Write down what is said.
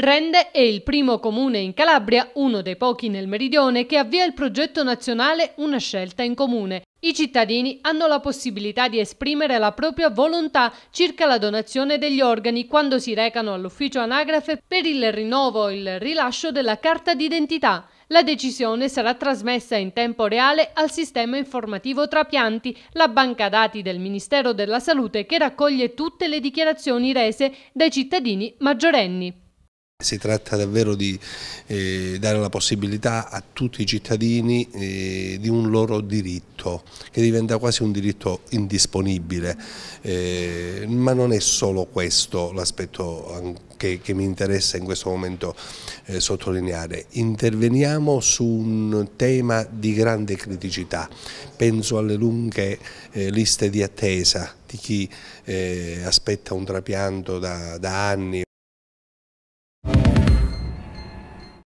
Rende è il primo comune in Calabria, uno dei pochi nel meridione, che avvia il progetto nazionale Una scelta in comune. I cittadini hanno la possibilità di esprimere la propria volontà circa la donazione degli organi quando si recano all'ufficio anagrafe per il rinnovo o il rilascio della carta d'identità. La decisione sarà trasmessa in tempo reale al sistema informativo Trapianti, la banca dati del Ministero della Salute che raccoglie tutte le dichiarazioni rese dai cittadini maggiorenni. Si tratta davvero di eh, dare la possibilità a tutti i cittadini eh, di un loro diritto, che diventa quasi un diritto indisponibile, eh, ma non è solo questo l'aspetto che, che, mi interessa in questo momento eh, sottolineare. Interveniamo su un tema di grande criticità, penso alle lunghe eh, liste di attesa di chi eh, aspetta un trapianto da, da anni.